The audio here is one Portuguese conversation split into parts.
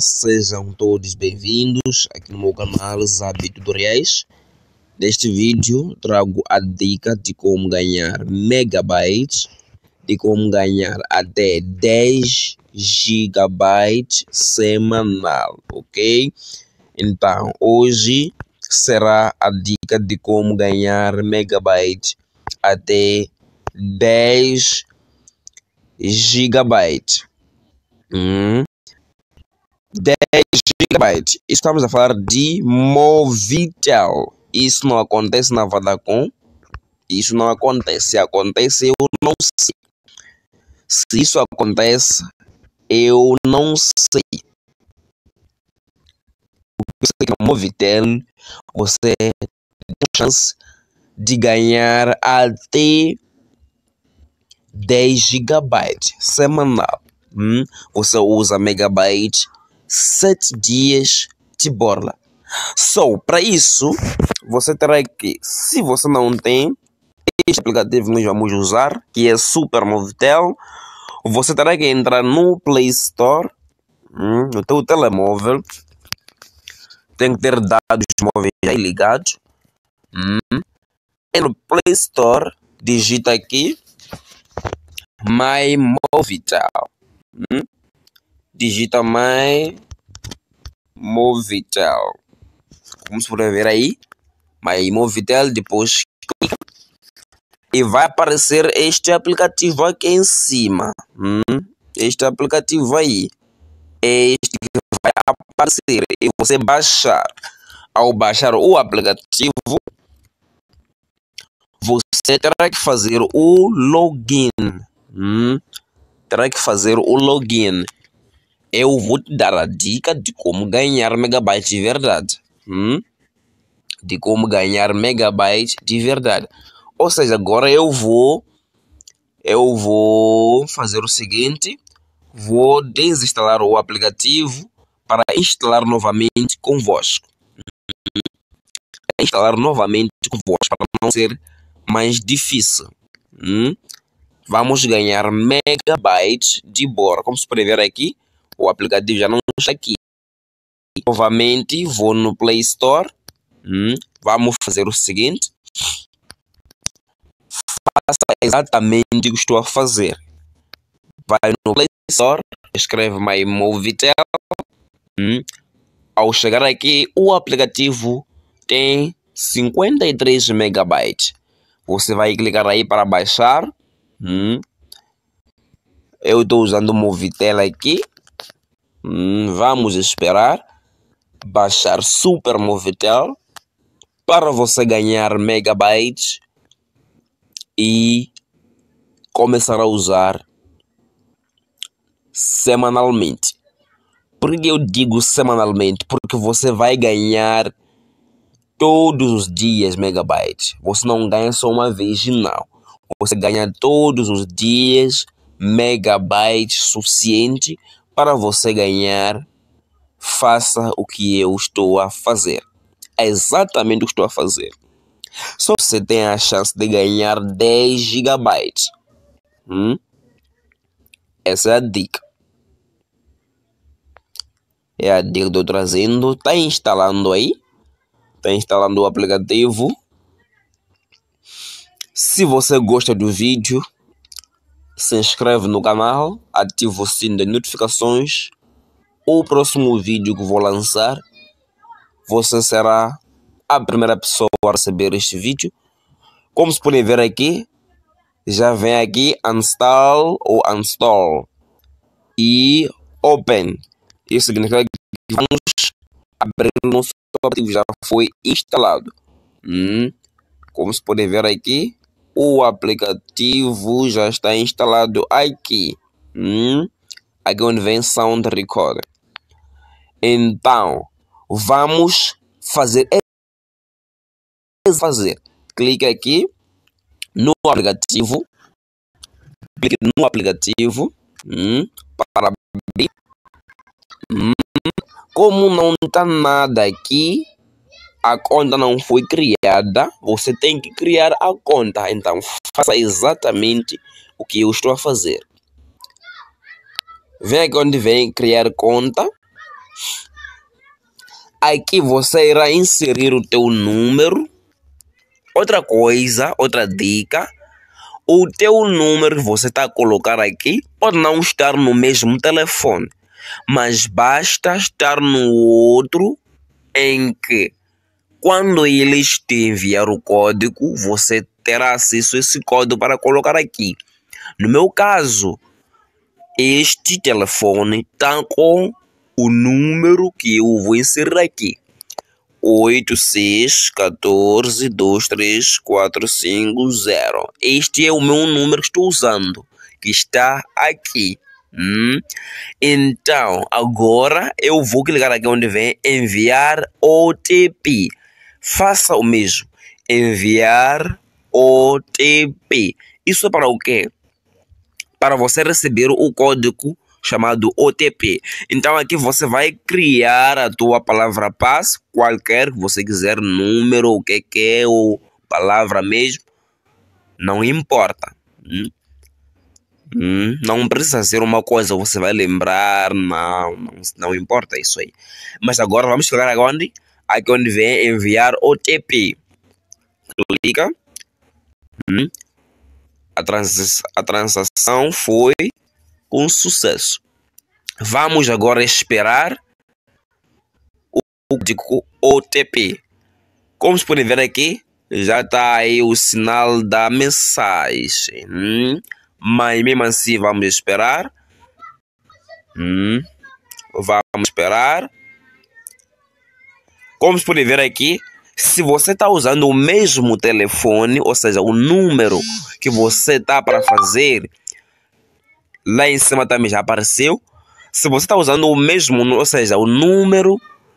Sejam todos bem-vindos aqui no meu canal Sabe Tutoriais. Neste vídeo trago a dica de como ganhar megabytes, de como ganhar até 10 gigabytes semanal, ok? Então hoje será a dica de como ganhar megabytes até 10 gigabytes. Hum? 10 GB. Estamos a falar de Movitel. Isso não acontece na Vodacom. Isso não acontece. Se acontece, eu não sei. Se isso acontece, eu não sei. Você que é Movitel, você tem chance de ganhar até 10 GB semanal. Hum? Você usa megabyte sete dias de borla. Só so, para isso, você terá que, se você não tem, este aplicativo nós vamos usar, que é Super Movitel, você terá que entrar no Play Store, hum, no teu telemóvel, tem que ter dados móveis aí ligados, hum. e no Play Store, digita aqui, My Movitel. Hum? digita My Movitel. Como se puder ver aí, My Movitel, depois clica e vai aparecer este aplicativo aqui em cima. Hum? Este aplicativo aí. Este que vai aparecer e você baixar. Ao baixar o aplicativo, você terá que fazer o login. Hum? Terá que fazer o login eu vou te dar a dica de como ganhar megabytes de verdade. Hum? De como ganhar megabytes de verdade. Ou seja, agora eu vou eu vou fazer o seguinte, hmm? vou desinstalar o aplicativo para instalar novamente convosco. Hmm? Instalar novamente convosco para não ser mais difícil. Hum? Vamos ganhar megabytes de bora. Como se aqui, o aplicativo já não está aqui. Novamente, vou no Play Store. Hum, vamos fazer o seguinte. Faça exatamente o que estou a fazer. Vai no Play Store, escreve My Movitel. Hum, ao chegar aqui, o aplicativo tem 53 megabytes. Você vai clicar aí para baixar. Hum. Eu estou usando o Movitel aqui. Hum, vamos esperar baixar Super Movitel para você ganhar megabytes e começar a usar semanalmente. Por que eu digo semanalmente? Porque você vai ganhar todos os dias megabytes. Você não ganha só uma vez, não. Você ganha todos os dias megabytes suficiente para você ganhar, faça o que eu estou a fazer. É exatamente o que estou a fazer. Só você tem a chance de ganhar 10 GB. Hum? Essa é a dica. É a dica que estou trazendo. Está instalando aí. Está instalando o aplicativo. Se você gosta do vídeo, se inscreve no canal, ativa o sino de notificações. O próximo vídeo que vou lançar, você será a primeira pessoa a receber este vídeo. Como se podem ver aqui, já vem aqui install ou install e open. Isso significa que vamos abrir o nosso aplicativo já foi instalado. Hum. Como se pode ver aqui, o aplicativo já está instalado aqui. Hum? Aqui onde vem Sound Record. Então, vamos fazer. fazer. Clique aqui no aplicativo. Clique no aplicativo. Hum? Para abrir. Hum? Como não está nada aqui, a conta não foi criada, você tem que criar a conta. Então, faça exatamente o que eu estou a fazer. Vem aqui onde vem criar conta. Aqui você irá inserir o teu número. Outra coisa, outra dica, o teu número que você está a colocar aqui pode não estar no mesmo telefone, mas basta estar no outro em que quando eles te enviar o código, você terá acesso a esse código para colocar aqui. No meu caso, este telefone está com o número que eu vou inserir aqui. 861423450. Este é o meu número que estou usando, que está aqui. Hum? Então, agora eu vou clicar aqui onde vem enviar OTP faça o mesmo. Enviar OTP. Isso é para o quê? Para você receber o código chamado OTP. Então aqui você vai criar a tua palavra passe, qualquer que você quiser, número, o que que é, ou palavra mesmo, não importa. Hum? Hum? Não precisa ser uma coisa, você vai lembrar, não, não, não importa isso aí. Mas agora vamos chegar aonde? aqui onde vem enviar OTP. Clica. Hum. A, trans, a transação foi um sucesso. Vamos agora esperar o código OTP. Como se podem ver aqui, já está aí o sinal da mensagem. Hum? Mas mesmo assim, vamos esperar. Hum? Vamos esperar. Como se pode ver aqui, se você está usando o mesmo telefone, ou seja, o número que você está para fazer, lá em cima também já apareceu. Se você está usando o mesmo, ou seja, o número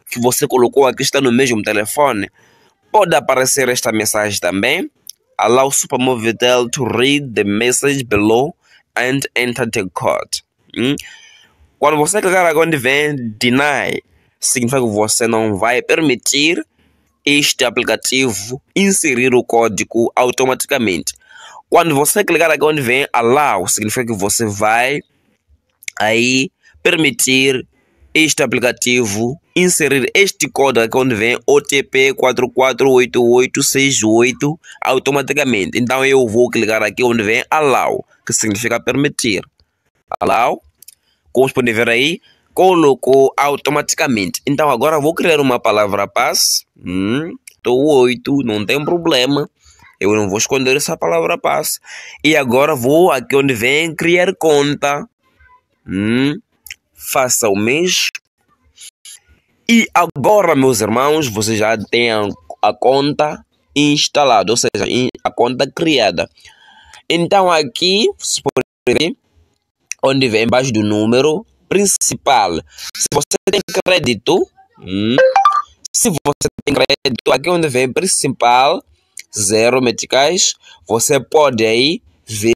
que você colocou aqui está no mesmo telefone, pode aparecer esta mensagem também. Allow Supermovitel to read the message below and enter the code. Hum? Quando você clicar agora onde vem deny, significa que você não vai permitir este aplicativo inserir o código automaticamente. Quando você clicar aqui onde vem allow, significa que você vai aí permitir este aplicativo inserir este código aqui onde vem OTP 448868 automaticamente. Então eu vou clicar aqui onde vem allow, que significa permitir. Allow, como podem ver aí, colocou automaticamente. Então agora vou criar uma palavra paz. Hum, tô 8, não tem problema. Eu não vou esconder essa palavra paz. E agora vou aqui onde vem criar conta. Hum, faça o mês. E agora, meus irmãos, vocês já têm a, conta instalada, ou seja, a conta criada. Então aqui, se pode onde vem embaixo do número, principal. Se você tem crédito, hum, se você tem crédito, aqui é onde vem principal, zero meticais, você pode aí ver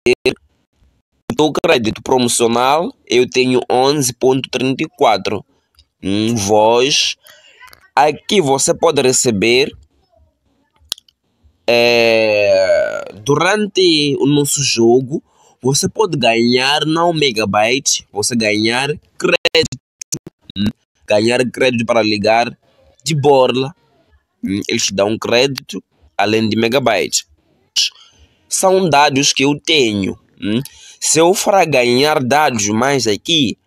o crédito promocional, eu tenho 11.34. Hum, voz. Aqui você pode receber é, durante o nosso jogo você pode ganhar não megabytes, você ganhar crédito, hum, ganhar crédito para ligar de borla. Hum, eles te dão crédito além de megabytes. São dados que eu tenho. Hum. Se eu for ganhar dados mais aqui,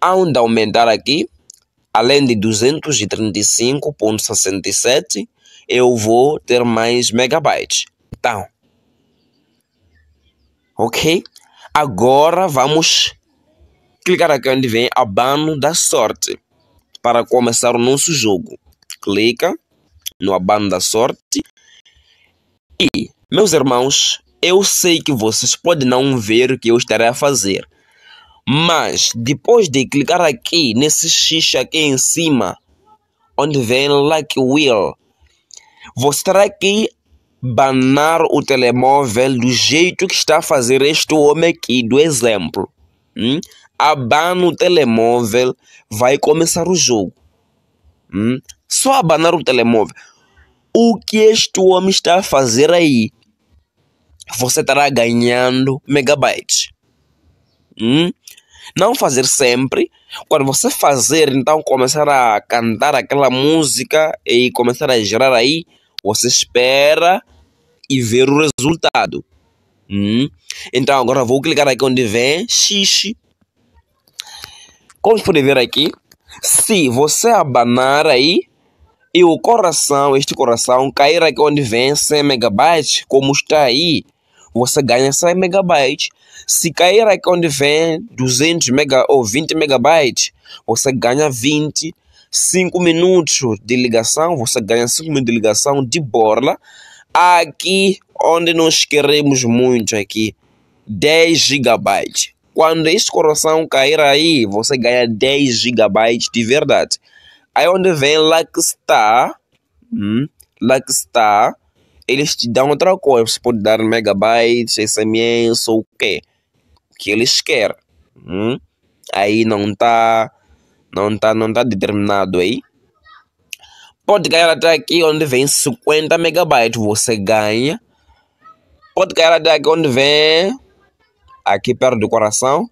onde aumentar aqui, além de 235.67, eu vou ter mais megabytes. Então, Ok? Agora vamos clicar aqui onde vem abano da sorte para começar o nosso jogo. Clica no abano da sorte. E, meus irmãos, eu sei que vocês podem não ver o que eu estarei a fazer. Mas depois de clicar aqui nesse X aqui em cima, onde vem Like Will, você estará aqui banar o telemóvel do jeito que está a fazer este homem aqui do exemplo. Hum? Abana o telemóvel, vai começar o jogo. Hum? Só abanar o telemóvel. O que este homem está a fazer aí? Você estará ganhando megabytes. Hum? Não fazer sempre. Quando você fazer, então começar a cantar aquela música e começar a gerar aí você espera e ver o resultado. Hum? Então agora vou clicar aqui onde vem xixi. Como podem ver aqui, se você abanar aí e o coração, este coração cair aqui onde vem 100 megabytes, como está aí, você ganha 100 megabytes. Se cair aqui onde vem 200 mega ou 20 megabytes, você ganha 20 megabytes 5 minutos de ligação, você ganha 5 minutos de ligação de borla. Aqui onde nós queremos muito aqui, 10 GB. Quando esse coração cair aí, você ganha 10 GB de verdade. Aí onde vem lá que está, hum, lá que está, eles te dão outra coisa. Você pode dar megabytes, SMS ou o que que eles querem. Hum? Aí não tá não tá, não tá determinado aí. Pode ganhar até aqui onde vem 50 megabytes, você ganha. Pode ganhar até aqui onde vem, aqui perto do coração,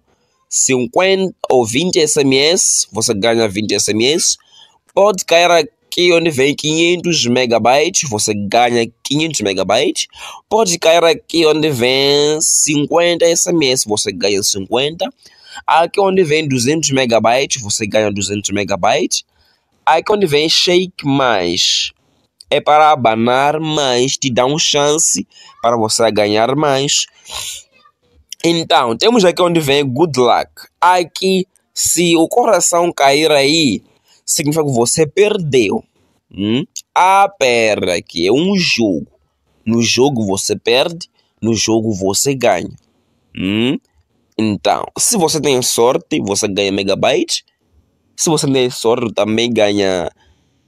50 ou 20 SMS, você ganha 20 SMS. Pode cair aqui onde vem 500 megabytes, você ganha 500 megabytes. Pode cair aqui onde vem 50 SMS, você ganha 50 Aqui é onde vem 200 megabytes, você ganha 200 megabytes. Aqui é onde vem shake mais, é para abanar mais, te dá uma chance para você ganhar mais. Então, temos aqui onde vem good luck. Aqui, se o coração cair aí, significa que você perdeu. Hum? Ah, aqui é um jogo. No jogo você perde, no jogo você ganha. Hum? Então, se você tem sorte, você ganha megabytes. Se você tem sorte, também ganha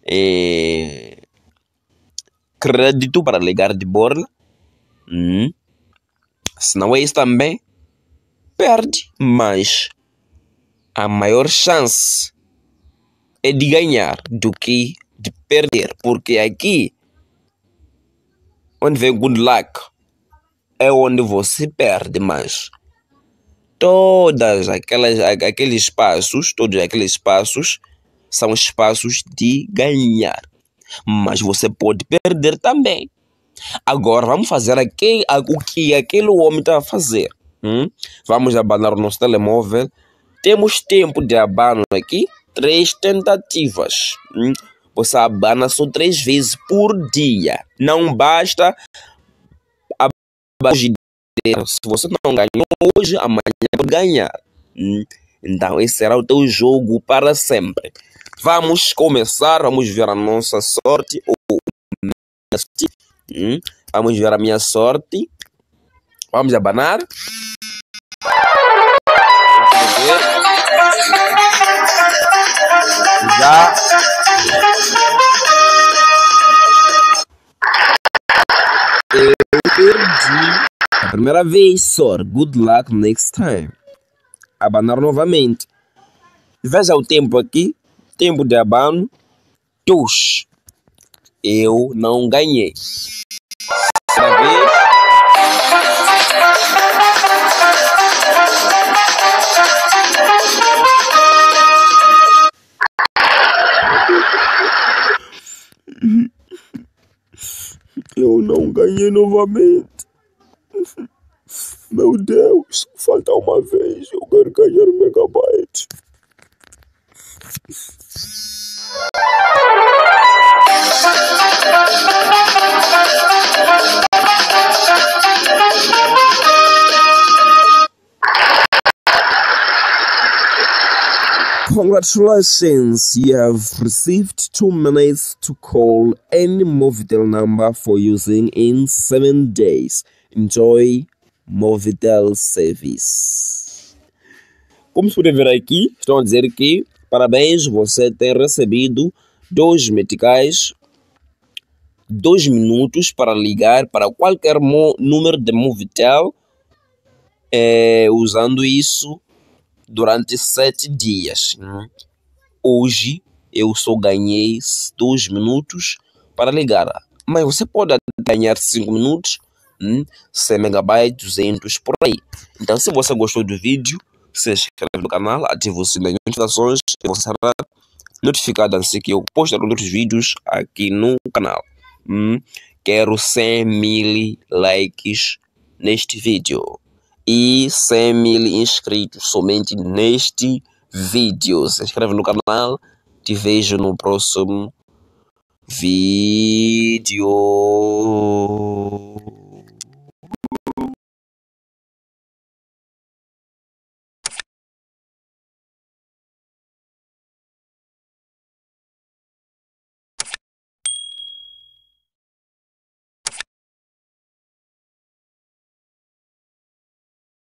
é, crédito para ligar de borla. Hum. Se não é isso também, perde, mas a maior chance é de ganhar do que de perder, porque aqui onde vem good luck é onde você perde mais todas aquelas aqueles espaços, todos aqueles espaços são espaços de ganhar. Mas você pode perder também. Agora vamos fazer aquele, o que aquele homem está a fazer. Hum? Vamos abanar o nosso telemóvel. Temos tempo de abano aqui. Três tentativas. Hum? Você abana só três vezes por dia. Não basta abanar se você não ganhou hoje, amanhã pode ganhar. Hum, então, esse será o teu jogo para sempre. Vamos começar, vamos ver a nossa sorte. Hum, vamos ver a minha sorte. Vamos abanar. Primeira vez, sor. Good luck next time. Abanar novamente. Veja o tempo aqui. Tempo de abano. Tux. Eu não ganhei. Outra vez. Eu não ganhei novamente. Meu Deus, falta uma vez, eu quero ganhar um megabyte. Congratulations, you have received 2 minutes to call any Movitel number for using in 7 days. Enjoy Movitel Service. Como se puder ver aqui, estão a dizer que parabéns, você tem recebido dois meticais, dois minutos para ligar para qualquer número de Movitel, é, usando isso durante sete dias. Né? Hoje eu só ganhei dois minutos para ligar, mas você pode ganhar cinco minutos 100 megabytes, 200 por aí. Então, se você gostou do vídeo, se inscreve no canal, ativa o sininho de notificações e você será notificado assim que eu postar outros vídeos aqui no canal. Hum, quero 100 mil likes neste vídeo e 100 mil inscritos somente neste vídeo. Se inscreve no canal, te vejo no próximo vídeo.